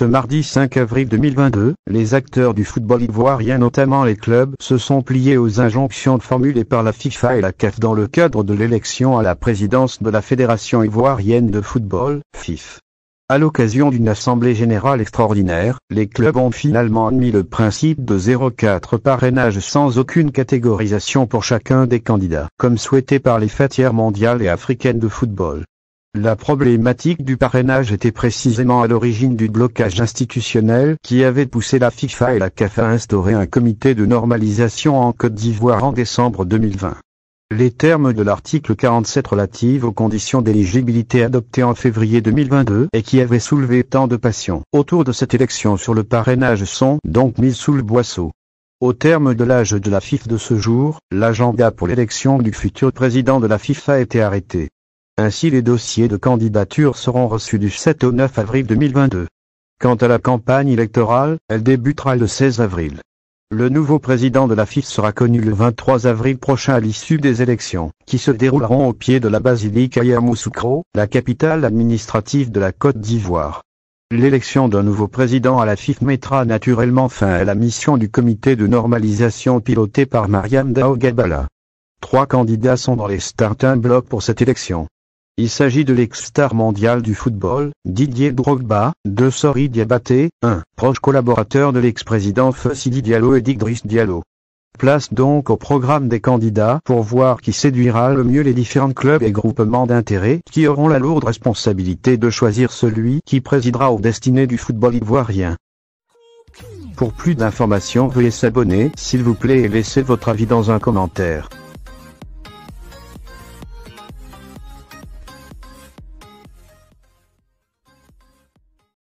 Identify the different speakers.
Speaker 1: Ce mardi 5 avril 2022, les acteurs du football ivoirien notamment les clubs se sont pliés aux injonctions formulées par la FIFA et la CAF dans le cadre de l'élection à la présidence de la Fédération ivoirienne de football, FIF. À l'occasion d'une assemblée générale extraordinaire, les clubs ont finalement admis le principe de 0-4 parrainage sans aucune catégorisation pour chacun des candidats, comme souhaité par les fêtières mondiales et africaines de football. La problématique du parrainage était précisément à l'origine du blocage institutionnel qui avait poussé la FIFA et la CAF à instaurer un comité de normalisation en Côte d'Ivoire en décembre 2020. Les termes de l'article 47 relative aux conditions d'éligibilité adoptées en février 2022 et qui avaient soulevé tant de passions autour de cette élection sur le parrainage sont donc mis sous le boisseau. Au terme de l'âge de la FIFA de ce jour, l'agenda pour l'élection du futur président de la FIFA était arrêté. Ainsi les dossiers de candidature seront reçus du 7 au 9 avril 2022. Quant à la campagne électorale, elle débutera le 16 avril. Le nouveau président de la FIF sera connu le 23 avril prochain à l'issue des élections, qui se dérouleront au pied de la basilique à la capitale administrative de la Côte d'Ivoire. L'élection d'un nouveau président à la FIF mettra naturellement fin à la mission du comité de normalisation piloté par Mariam Daogabala. Trois candidats sont dans les starting blocks pour cette élection. Il s'agit de l'ex-star mondial du football, Didier Drogba, de Sori Diabaté, un proche collaborateur de l'ex-président Fossili Diallo et Driss Diallo. Place donc au programme des candidats pour voir qui séduira le mieux les différents clubs et groupements d'intérêt qui auront la lourde responsabilité de choisir celui qui présidera aux destinées du football ivoirien. Pour plus d'informations veuillez s'abonner s'il vous plaît et laisser votre avis dans un commentaire.